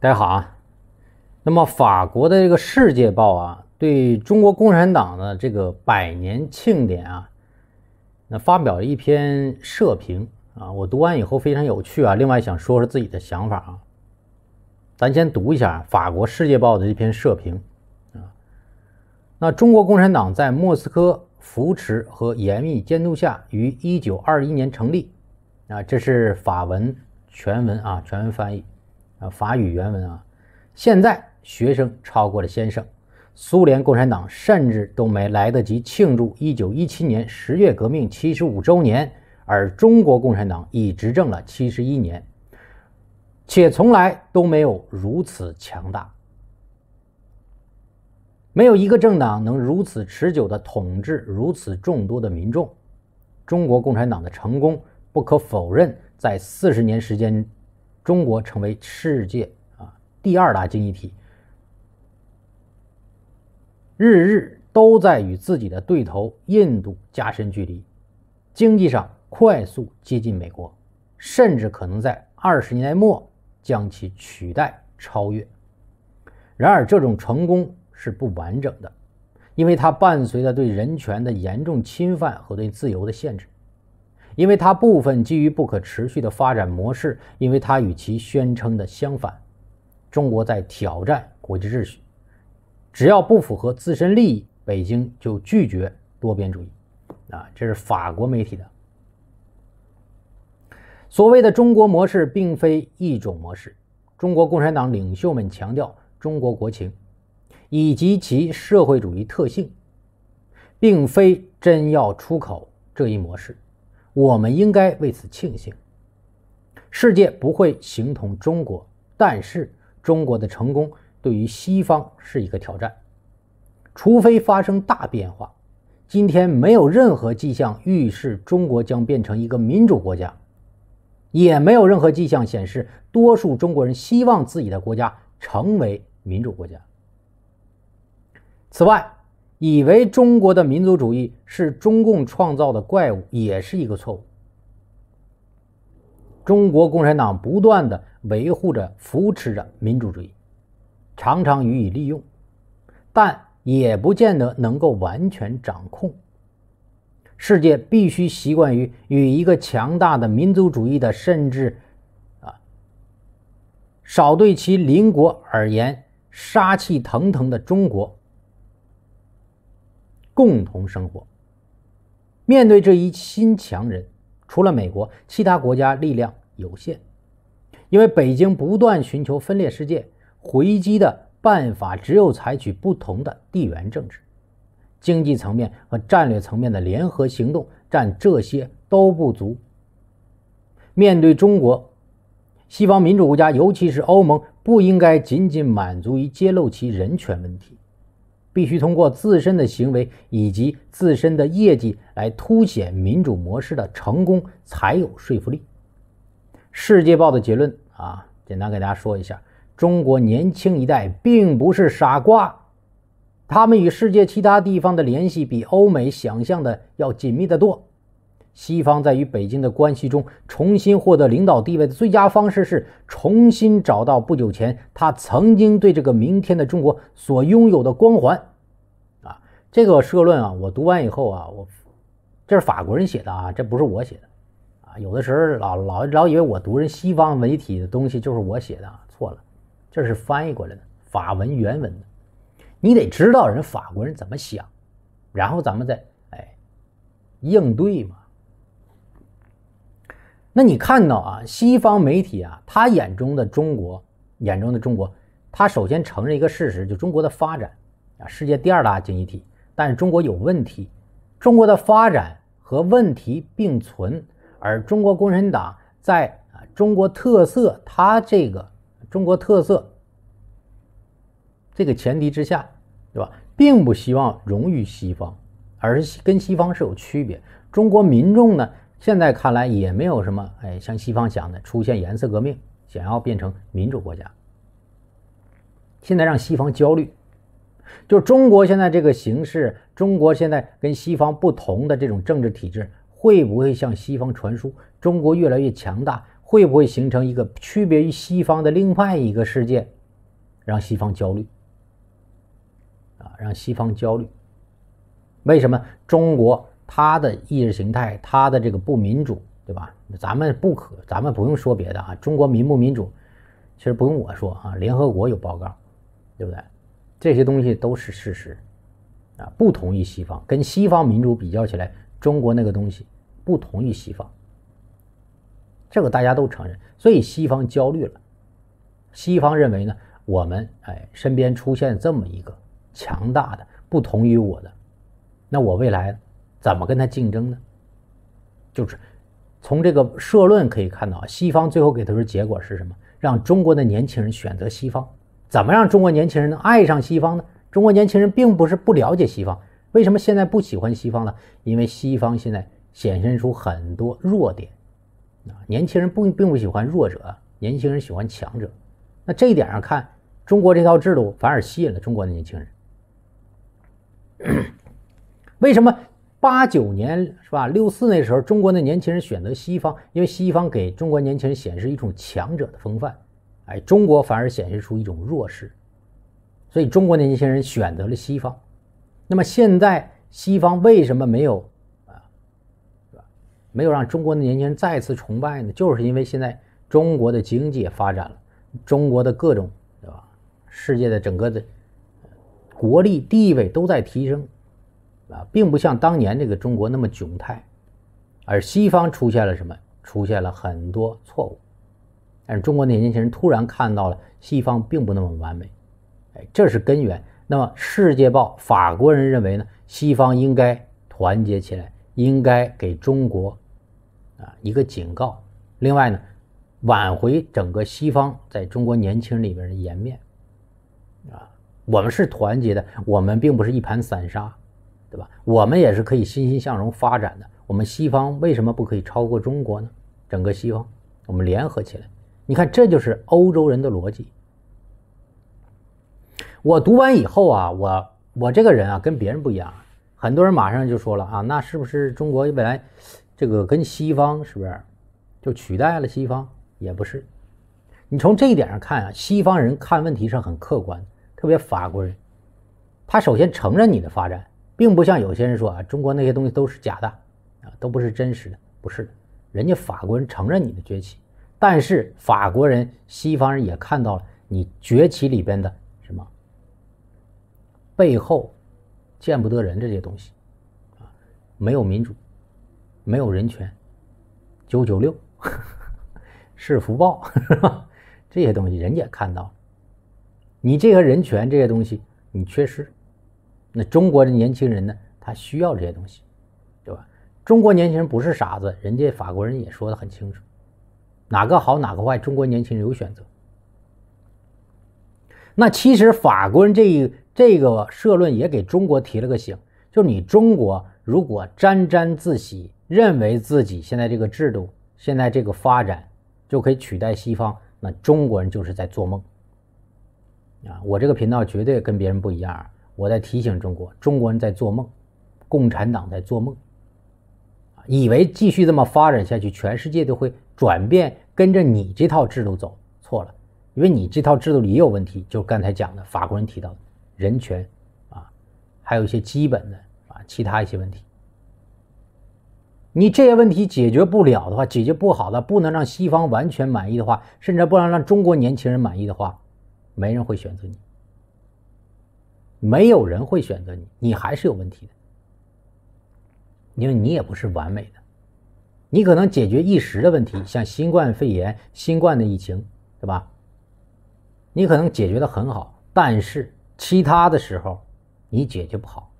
大家好啊，那么法国的这个《世界报》啊，对中国共产党的这个百年庆典啊，那发表了一篇社评啊。我读完以后非常有趣啊。另外想说说自己的想法啊。咱先读一下法国《世界报》的这篇社评啊。那中国共产党在莫斯科扶持和严密监督下于一九二一年成立啊，这是法文全文啊，全文翻译。法语原文啊！现在学生超过了先生。苏联共产党甚至都没来得及庆祝1917年十月革命75周年，而中国共产党已执政了71年，且从来都没有如此强大。没有一个政党能如此持久的统治如此众多的民众。中国共产党的成功不可否认，在40年时间。中国成为世界啊第二大经济体，日日都在与自己的对头印度加深距离，经济上快速接近美国，甚至可能在二十年代末将其取代超越。然而，这种成功是不完整的，因为它伴随着对人权的严重侵犯和对自由的限制。因为它部分基于不可持续的发展模式，因为它与其宣称的相反，中国在挑战国际秩序。只要不符合自身利益，北京就拒绝多边主义。啊，这是法国媒体的所谓的“中国模式”并非一种模式。中国共产党领袖们强调中国国情以及其社会主义特性，并非真要出口这一模式。我们应该为此庆幸，世界不会形同中国，但是中国的成功对于西方是一个挑战。除非发生大变化，今天没有任何迹象预示中国将变成一个民主国家，也没有任何迹象显示多数中国人希望自己的国家成为民主国家。此外，以为中国的民族主义是中共创造的怪物，也是一个错误。中国共产党不断的维护着、扶持着民族主义，常常予以利用，但也不见得能够完全掌控。世界必须习惯于与一个强大的民族主义的，甚至啊，少对其邻国而言杀气腾腾的中国。共同生活。面对这一新强人，除了美国，其他国家力量有限，因为北京不断寻求分裂世界回击的办法，只有采取不同的地缘政治、经济层面和战略层面的联合行动，占这些都不足。面对中国，西方民主国家，尤其是欧盟，不应该仅仅满足于揭露其人权问题。必须通过自身的行为以及自身的业绩来凸显民主模式的成功，才有说服力。《世界报》的结论啊，简单给大家说一下：中国年轻一代并不是傻瓜，他们与世界其他地方的联系比欧美想象的要紧密的多。西方在与北京的关系中重新获得领导地位的最佳方式是重新找到不久前他曾经对这个明天的中国所拥有的光环。啊，这个社论啊，我读完以后啊，我这是法国人写的啊，这不是我写的啊。有的时候老老老以为我读人西方媒体的东西就是我写的啊，错了，这是翻译过来的法文原文的。你得知道人法国人怎么想，然后咱们再哎应对嘛。那你看到啊，西方媒体啊，他眼中的中国，眼中的中国，他首先承认一个事实，就中国的发展啊，世界第二大经济体。但是中国有问题，中国的发展和问题并存。而中国共产党在啊中国特色，它这个中国特色这个前提之下，对吧，并不希望融于西方，而是跟西方是有区别。中国民众呢？现在看来也没有什么，哎，像西方想的出现颜色革命，想要变成民主国家。现在让西方焦虑，就中国现在这个形势，中国现在跟西方不同的这种政治体制，会不会向西方传输？中国越来越强大，会不会形成一个区别于西方的另外一个世界，让西方焦虑？啊，让西方焦虑。为什么中国？他的意识形态，他的这个不民主，对吧？咱们不可，咱们不用说别的啊。中国民不民主，其实不用我说啊，联合国有报告，对不对？这些东西都是事实啊。不同于西方，跟西方民主比较起来，中国那个东西不同于西方，这个大家都承认。所以西方焦虑了，西方认为呢，我们哎，身边出现这么一个强大的，不同于我的，那我未来？怎么跟他竞争呢？就是从这个社论可以看到啊，西方最后给他的结果是什么？让中国的年轻人选择西方？怎么让中国年轻人能爱上西方呢？中国年轻人并不是不了解西方，为什么现在不喜欢西方了？因为西方现在显现出很多弱点啊，年轻人不并不喜欢弱者，年轻人喜欢强者。那这一点上看，中国这套制度反而吸引了中国的年轻人，为什么？八九年是吧？六四那时候，中国的年轻人选择西方，因为西方给中国年轻人显示一种强者的风范，哎，中国反而显示出一种弱势，所以中国的年轻人选择了西方。那么现在西方为什么没有啊，没有让中国的年轻人再次崇拜呢？就是因为现在中国的经济也发展了，中国的各种对吧，世界的整个的国力地位都在提升。啊，并不像当年这个中国那么窘态，而西方出现了什么？出现了很多错误，但中国那年轻人突然看到了西方并不那么完美，哎，这是根源。那么《世界报》法国人认为呢？西方应该团结起来，应该给中国啊一个警告。另外呢，挽回整个西方在中国年轻人里面的颜面啊，我们是团结的，我们并不是一盘散沙。对吧？我们也是可以欣欣向荣发展的。我们西方为什么不可以超过中国呢？整个西方，我们联合起来，你看，这就是欧洲人的逻辑。我读完以后啊，我我这个人啊，跟别人不一样很多人马上就说了啊，那是不是中国本来这个跟西方是不是就取代了西方？也不是。你从这一点上看啊，西方人看问题是很客观，特别法国人，他首先承认你的发展。并不像有些人说啊，中国那些东西都是假的，啊，都不是真实的，不是。人家法国人承认你的崛起，但是法国人、西方人也看到了你崛起里边的什么背后见不得人的这些东西，啊，没有民主，没有人权，九九六 是福报，这些东西人家也看到了，你这个人权这些东西你缺失。那中国的年轻人呢？他需要这些东西，对吧？中国年轻人不是傻子，人家法国人也说的很清楚，哪个好哪个坏，中国年轻人有选择。那其实法国人这一这个社论也给中国提了个醒，就是你中国如果沾沾自喜，认为自己现在这个制度、现在这个发展就可以取代西方，那中国人就是在做梦。啊，我这个频道绝对跟别人不一样。我在提醒中国，中国人在做梦，共产党在做梦，以为继续这么发展下去，全世界都会转变跟着你这套制度走，错了，因为你这套制度里也有问题，就刚才讲的法国人提到的人权，啊，还有一些基本的啊，其他一些问题，你这些问题解决不了的话，解决不好的，不能让西方完全满意的话，甚至不能让中国年轻人满意的话，没人会选择你。没有人会选择你，你还是有问题的，因为你也不是完美的。你可能解决一时的问题，像新冠肺炎、新冠的疫情，对吧？你可能解决的很好，但是其他的时候你解决不好。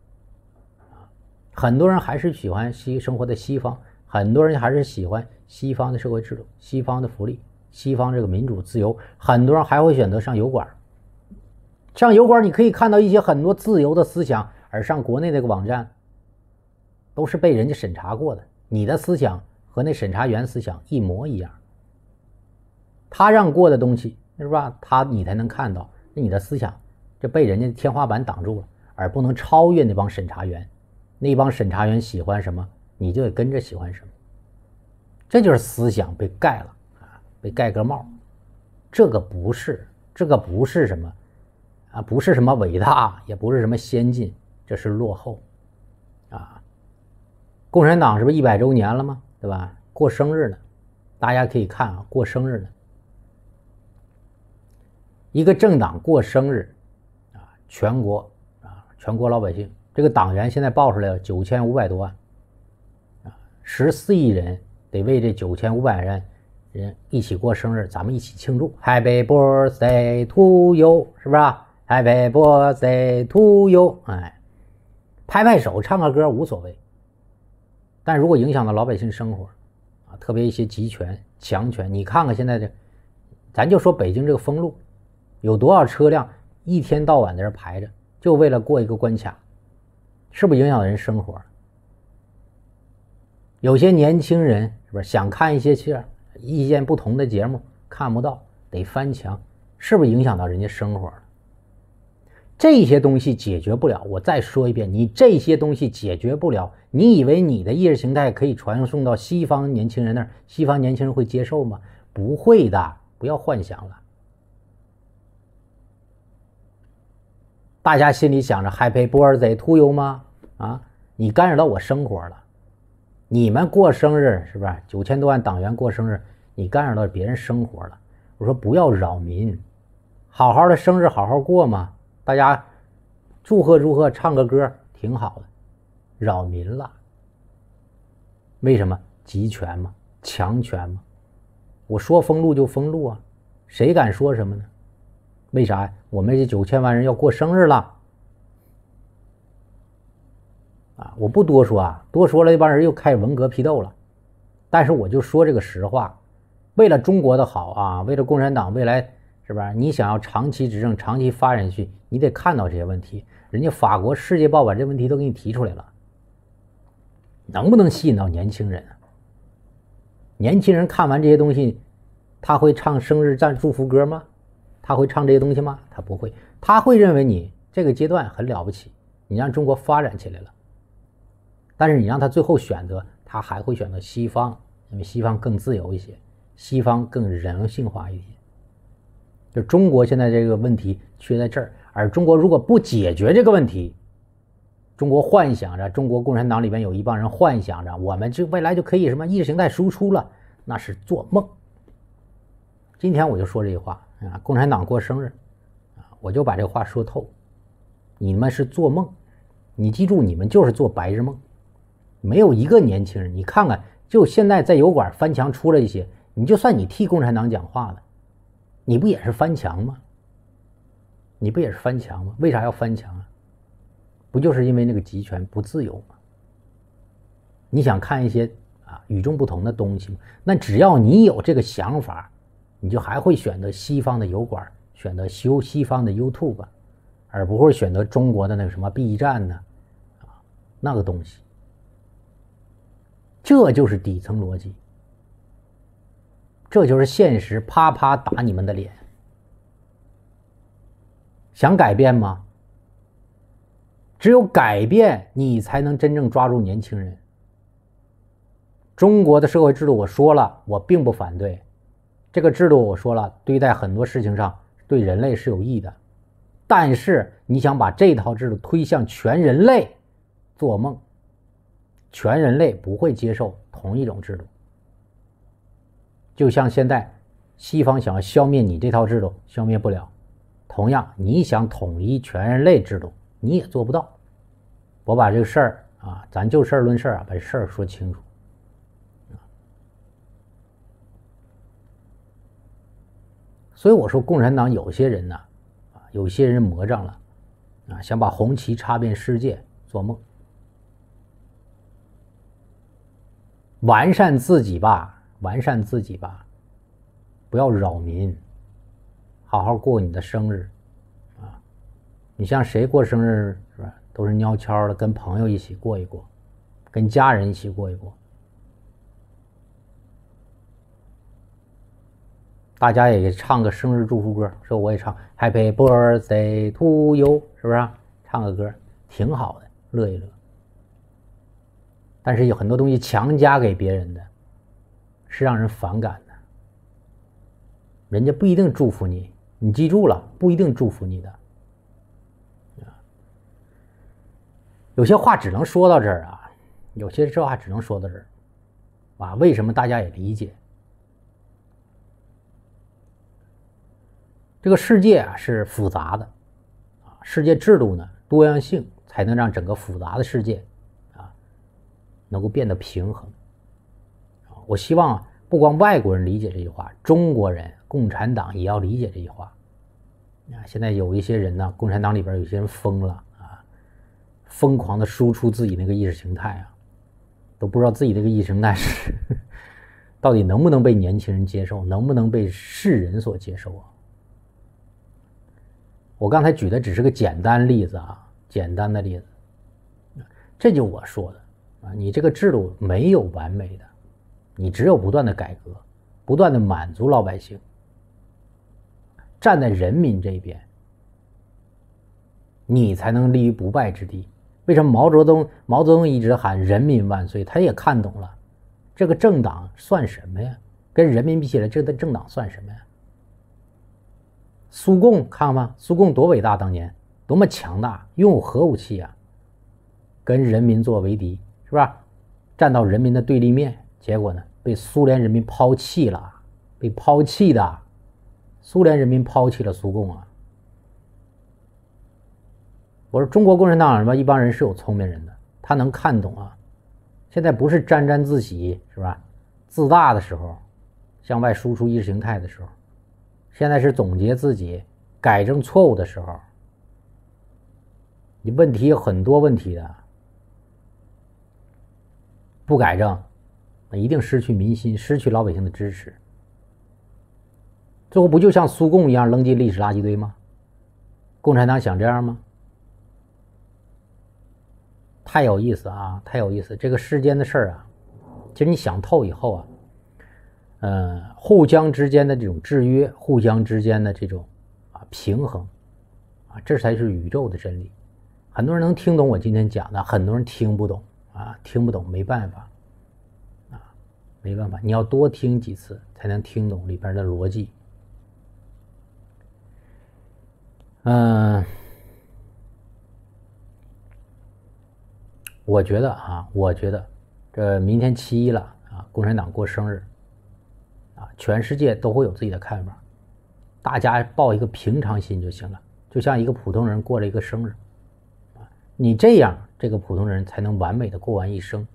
很多人还是喜欢西生活的西方，很多人还是喜欢西方的社会制度、西方的福利、西方这个民主自由，很多人还会选择上油管。上油管，你可以看到一些很多自由的思想，而上国内那个网站，都是被人家审查过的。你的思想和那审查员思想一模一样，他让过的东西，是吧？他你才能看到。那你的思想，这被人家天花板挡住了，而不能超越那帮审查员。那帮审查员喜欢什么，你就得跟着喜欢什么。这就是思想被盖了啊，被盖个帽。这个不是，这个不是什么。啊，不是什么伟大，也不是什么先进，这是落后，啊！共产党是不是一百周年了吗？对吧？过生日呢，大家可以看啊，过生日呢。一个政党过生日，啊，全国啊，全国老百姓，这个党员现在报出来了九千五百多万，啊，十四亿人得为这九千五百人人一起过生日，咱们一起庆祝，Happy Birthday to you，是不是？拍拍 i r to you，哎，拍拍手，唱个歌无所谓。但如果影响到老百姓生活，啊，特别一些集权强权，你看看现在的，咱就说北京这个封路，有多少车辆一天到晚在这排着，就为了过一个关卡，是不是影响人生活？有些年轻人是不是想看一些意见不同的节目看不到，得翻墙，是不是影响到人家生活？这些东西解决不了，我再说一遍，你这些东西解决不了。你以为你的意识形态可以传送到西方年轻人那儿？西方年轻人会接受吗？不会的，不要幻想了。大家心里想着 Happy Birthday，to you” 吗？啊，你干扰到我生活了。你们过生日是不是？九千多万党员过生日，你干扰到别人生活了。我说不要扰民，好好的生日好好过嘛。大家祝贺祝贺，唱个歌挺好的，扰民了。为什么集权嘛，强权嘛？我说封路就封路啊，谁敢说什么呢？为啥呀？我们这九千万人要过生日了啊！我不多说啊，多说了这帮人又开始文革批斗了。但是我就说这个实话，为了中国的好啊，为了共产党未来。是吧？你想要长期执政、长期发展去，你得看到这些问题。人家法国《世界报》把这问题都给你提出来了，能不能吸引到年轻人？年轻人看完这些东西，他会唱生日赞祝福歌吗？他会唱这些东西吗？他不会。他会认为你这个阶段很了不起，你让中国发展起来了。但是你让他最后选择，他还会选择西方，因为西方更自由一些，西方更人性化一些。就中国现在这个问题缺在这儿，而中国如果不解决这个问题，中国幻想着中国共产党里面有一帮人幻想着，我们就未来就可以什么意识形态输出了，那是做梦。今天我就说这句话啊，共产党过生日啊，我就把这话说透，你们是做梦，你记住，你们就是做白日梦，没有一个年轻人，你看看，就现在在油管翻墙出来一些，你就算你替共产党讲话了。你不也是翻墙吗？你不也是翻墙吗？为啥要翻墙啊？不就是因为那个集权不自由吗？你想看一些啊与众不同的东西吗？那只要你有这个想法，你就还会选择西方的油管，选择修西方的 YouTube，而不会选择中国的那个什么 B 站呢？啊，那个东西，这就是底层逻辑。这就是现实，啪啪打你们的脸。想改变吗？只有改变，你才能真正抓住年轻人。中国的社会制度，我说了，我并不反对这个制度。我说了，对待很多事情上，对人类是有益的。但是，你想把这套制度推向全人类，做梦！全人类不会接受同一种制度。就像现在，西方想要消灭你这套制度，消灭不了；同样，你想统一全人类制度，你也做不到。我把这个事儿啊，咱就事儿论事儿啊，把事儿说清楚。所以我说，共产党有些人呢，啊，有些人魔怔了，啊，想把红旗插遍世界，做梦。完善自己吧。完善自己吧，不要扰民。好好过你的生日，啊，你像谁过生日是吧？都是悄悄的跟朋友一起过一过，跟家人一起过一过。大家也唱个生日祝福歌，说我也唱 “Happy Birthday to You”，是不是？唱个歌挺好的，乐一乐。但是有很多东西强加给别人的。是让人反感的，人家不一定祝福你，你记住了，不一定祝福你的，有些话只能说到这儿啊，有些这话只能说到这儿，啊，为什么大家也理解？这个世界啊是复杂的，啊，世界制度呢多样性才能让整个复杂的世界，啊，能够变得平衡。我希望不光外国人理解这句话，中国人、共产党也要理解这句话。啊，现在有一些人呢，共产党里边有些人疯了啊，疯狂的输出自己那个意识形态啊，都不知道自己那个意识形态是 到底能不能被年轻人接受，能不能被世人所接受啊。我刚才举的只是个简单例子啊，简单的例子，这就我说的啊，你这个制度没有完美的。你只有不断的改革，不断的满足老百姓，站在人民这边，你才能立于不败之地。为什么毛泽东毛泽东一直喊人民万岁？他也看懂了，这个政党算什么呀？跟人民比起来，这个政党算什么呀？苏共看吗？苏共多伟大，当年多么强大，拥有核武器啊！跟人民作为敌，是吧？站到人民的对立面。结果呢？被苏联人民抛弃了，被抛弃的，苏联人民抛弃了苏共啊。我说中国共产党什么？一帮人是有聪明人的，他能看懂啊。现在不是沾沾自喜，是吧？自大的时候，向外输出意识形态的时候，现在是总结自己、改正错误的时候。你问题有很多问题的，不改正。一定失去民心，失去老百姓的支持。最后不就像苏共一样扔进历史垃圾堆吗？共产党想这样吗？太有意思啊！太有意思！这个世间的事儿啊，其实你想透以后啊，呃，互相之间的这种制约，互相之间的这种啊平衡，啊，这才是宇宙的真理。很多人能听懂我今天讲的，很多人听不懂啊，听不懂没办法。没办法，你要多听几次才能听懂里边的逻辑。嗯，我觉得啊，我觉得这明天七一了啊，共产党过生日，啊，全世界都会有自己的看法，大家抱一个平常心就行了，就像一个普通人过了一个生日，啊，你这样这个普通人才能完美的过完一生。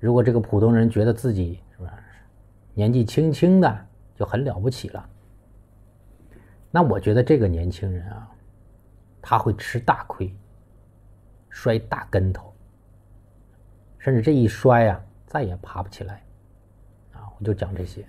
如果这个普通人觉得自己是吧，年纪轻轻的就很了不起了，那我觉得这个年轻人啊，他会吃大亏，摔大跟头，甚至这一摔啊，再也爬不起来，啊，我就讲这些。